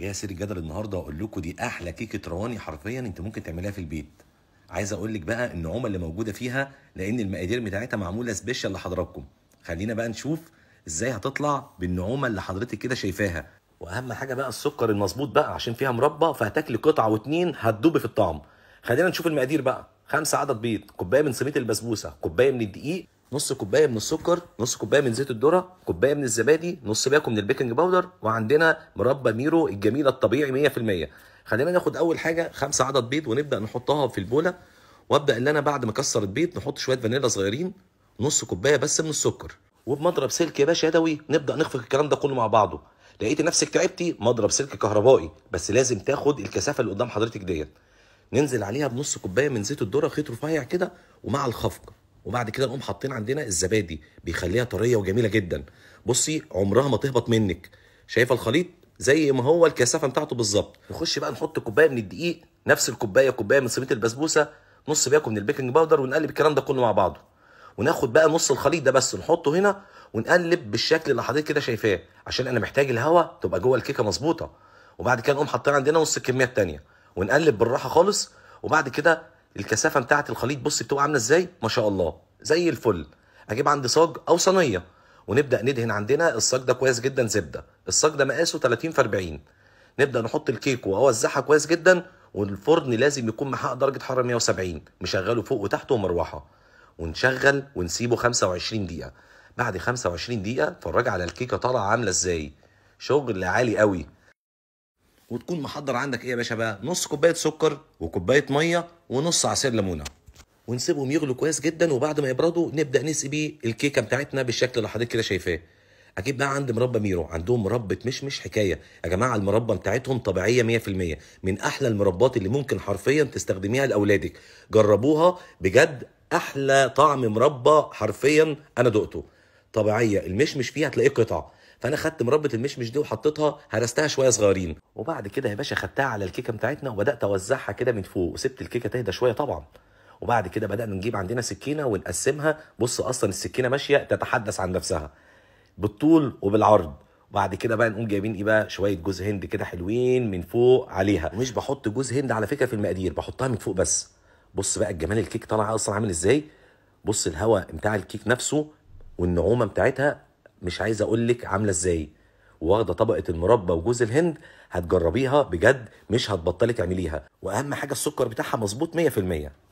جاي سير الجدل النهارده اقول لكم دي احلى كيكه رواني حرفيا انت ممكن تعمليها في البيت عايز اقول لك بقى النعومه اللي موجوده فيها لان المقادير بتاعتها معموله سبيشال لحضراتكم خلينا بقى نشوف ازاي هتطلع بالنعومه اللي حضرتك كده شايفاها واهم حاجه بقى السكر المظبوط بقى عشان فيها مربى فهتاكلي قطعه واتنين هتدوب في الطعم خلينا نشوف المقادير بقى خمسة عدد بيض كوبايه من صينيه البسبوسه كوبايه من الدقيق نص كوبايه من السكر نص كوبايه من زيت الذره كوبايه من الزبادي نص باكو من البيكنج باودر وعندنا مربى ميرو الجميله الطبيعي 100% خلينا ناخد اول حاجه خمسة عدد بيض ونبدا نحطها في البوله وابدا ان انا بعد ما اكسر البيض نحط شويه فانيلا صغيرين نص كوبايه بس من السكر وبمضرب سلك يا باشا يدوي نبدا نخفق الكلام ده كله مع بعضه لقيت نفسك تعبتي مضرب سلك كهربائي بس لازم تاخد الكثافه اللي قدام حضرتك ديت ننزل عليها بنص كوبايه من زيت الذره خيط رفيع كده ومع الخفق وبعد كده نقوم حاطين عندنا الزبادي بيخليها طريه وجميله جدا بصي عمرها ما تهبط منك شايفه الخليط زي ما هو الكثافه بتاعته بالظبط نخش بقى نحط كوبايه من الدقيق نفس الكوبايه كوبايه من صينيه البسبوسه نص باكو من البيكنج باودر ونقلب الكلام ده كله مع بعضه وناخد بقى نص الخليط ده بس نحطه هنا ونقلب بالشكل اللي حضرتك كده شايفاه عشان انا محتاج الهواء تبقى جوه الكيكه مظبوطه وبعد كده نقوم حاطين عندنا نص الكميه الثانيه ونقلب بالراحه خالص وبعد كده الكثافه بتاعه الخليط بص بتبقى عامله ازاي ما شاء الله زي الفل اجيب عندي صاج او صينيه ونبدا ندهن عندنا الصاج ده كويس جدا زبده الصاج ده مقاسه 30 في 40 نبدا نحط الكيك واوزعها كويس جدا والفرن لازم يكون محقق درجه حراره 170 مشغله فوق وتحت ومروحه ونشغل ونسيبه 25 دقيقه بعد 25 دقيقه اتفرج على الكيكه طالعه عامله ازاي شغل عالي قوي وتكون محضر عندك ايه يا باشا بقى نص كوبايه سكر وكوبايه ميه ونص عصير ليمونه ونسيبهم يغلوا كويس جدا وبعد ما يبردوا نبدا نسقي بيه الكيكه بتاعتنا بالشكل اللي حضرتك كده شايفاه اجيب بقى عند مربى ميرو عندهم مربى مشمش حكايه يا جماعه المربى بتاعتهم طبيعيه 100% من احلى المربات اللي ممكن حرفيا تستخدميها لاولادك جربوها بجد احلى طعم مربى حرفيا انا دقته طبيعيه المشمش فيها هتلاقيه قطعه فانا خدت مربة المشمش دي وحطيتها هرستها شويه صغيرين وبعد كده يا باشا خدتها على الكيكه بتاعتنا وبدات اوزعها كده من فوق وسبت الكيكه تهدى شويه طبعا وبعد كده بدانا نجيب عندنا سكينه ونقسمها بص اصلا السكينه ماشيه تتحدث عن نفسها بالطول وبالعرض وبعد كده بقى نقوم جايبين ايه بقى شويه جوز هند كده حلوين من فوق عليها ومش بحط جوز هند على فكره في المقادير بحطها من فوق بس بص بقى الجمال الكيك طالع اصلا عامل ازاي بص الهواء بتاع الكيك نفسه والنعومه بتاعتها مش عايز اقول لك عامله ازاي واخده طبقه المربى وجوز الهند هتجربيها بجد مش هتبطلي تعمليها واهم حاجه السكر بتاعها مظبوط 100%